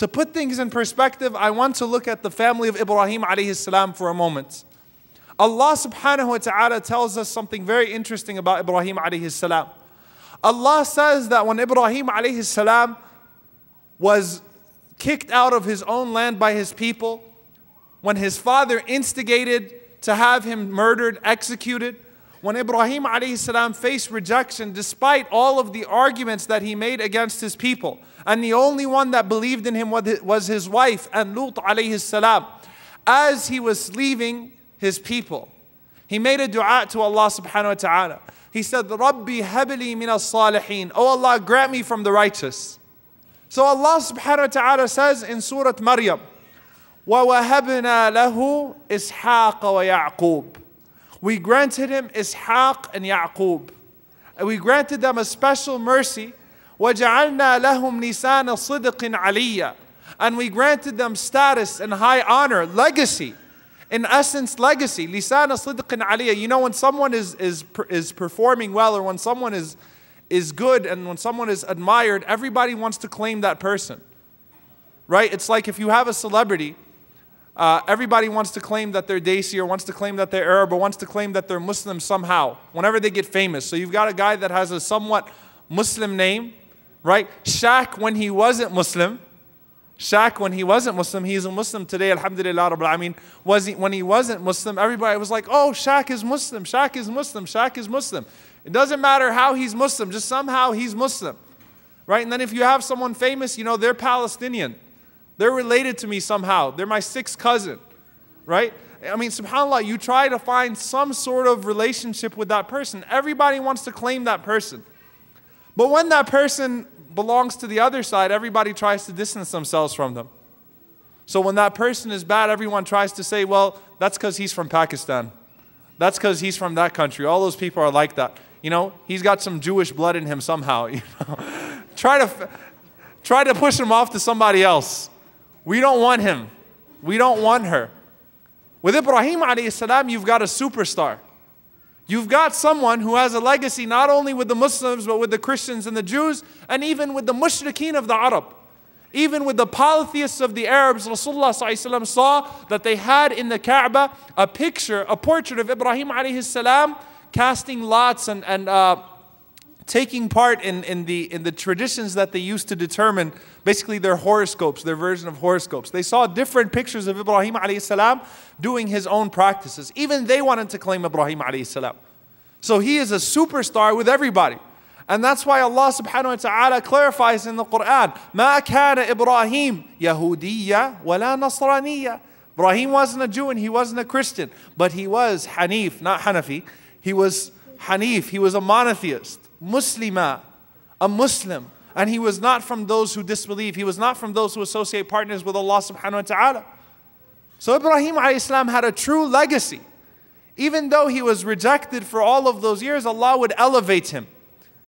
To put things in perspective, I want to look at the family of Ibrahim alayhi salam for a moment. Allah subhanahu wa ta'ala tells us something very interesting about Ibrahim alayhi salam. Allah says that when Ibrahim alayhi salam was kicked out of his own land by his people, when his father instigated to have him murdered, executed, when Ibrahim السلام, faced rejection, despite all of the arguments that he made against his people, and the only one that believed in him was his wife and Lut السلام, as he was leaving his people, he made a dua to Allah subhanahu wa ta'ala. He said, Rabbi habli min salihin. Oh Allah, grant me from the righteous. So Allah subhanahu wa ta'ala says in Surah Maryam, وَوَهَبْنَا لَهُ إِسْحَاقَ وَيَعْقُوبَ we granted him Ishaq and Yaqub. And we granted them a special mercy. وَجَعَلْنَا لَهُمْ نِسَانَ صِدْقٍ عَلِيًّا And we granted them status and high honor, legacy. In essence, legacy. لِسَانَ صِدْقٍ عَلِيًّا You know, when someone is, is, is performing well or when someone is, is good and when someone is admired, everybody wants to claim that person. Right? It's like if you have a celebrity uh, everybody wants to claim that they're Desi or wants to claim that they're Arab or wants to claim that they're Muslim somehow whenever they get famous. So you've got a guy that has a somewhat Muslim name, right? Shaq, when he wasn't Muslim, Shaq, when he wasn't Muslim, he's a Muslim today, alhamdulillah, I mean, was he, when he wasn't Muslim, everybody was like, oh, Shaq is Muslim, Shaq is Muslim, Shaq is Muslim. It doesn't matter how he's Muslim, just somehow he's Muslim, right? And then if you have someone famous, you know, they're Palestinian. They're related to me somehow. They're my sixth cousin, right? I mean, subhanAllah, you try to find some sort of relationship with that person. Everybody wants to claim that person. But when that person belongs to the other side, everybody tries to distance themselves from them. So when that person is bad, everyone tries to say, well, that's because he's from Pakistan. That's because he's from that country. All those people are like that. You know, he's got some Jewish blood in him somehow. You know? try, to, try to push him off to somebody else. We don't want him. We don't want her. With Ibrahim alayhi salam, you've got a superstar. You've got someone who has a legacy not only with the Muslims, but with the Christians and the Jews, and even with the mushrikeen of the Arab. Even with the polytheists of the Arabs, Rasulullah saw that they had in the Kaaba a picture, a portrait of Ibrahim alayhi salam casting lots and, and uh, taking part in, in, the, in the traditions that they used to determine basically their horoscopes, their version of horoscopes. They saw different pictures of Ibrahim salam doing his own practices. Even they wanted to claim Ibrahim. salam. So he is a superstar with everybody. And that's why Allah subhanahu wa ta'ala clarifies in the Quran, مَا كَانَ إِبْرَاهِيمُ يَهُودِيَّ وَلَا نَصْرَانِيَّ Ibrahim wasn't a Jew and he wasn't a Christian, but he was Hanif, not Hanafi. He was Hanif, he was a monotheist muslima, a Muslim. And he was not from those who disbelieve. He was not from those who associate partners with Allah subhanahu wa ta'ala. So Ibrahim Islam had a true legacy. Even though he was rejected for all of those years, Allah would elevate him.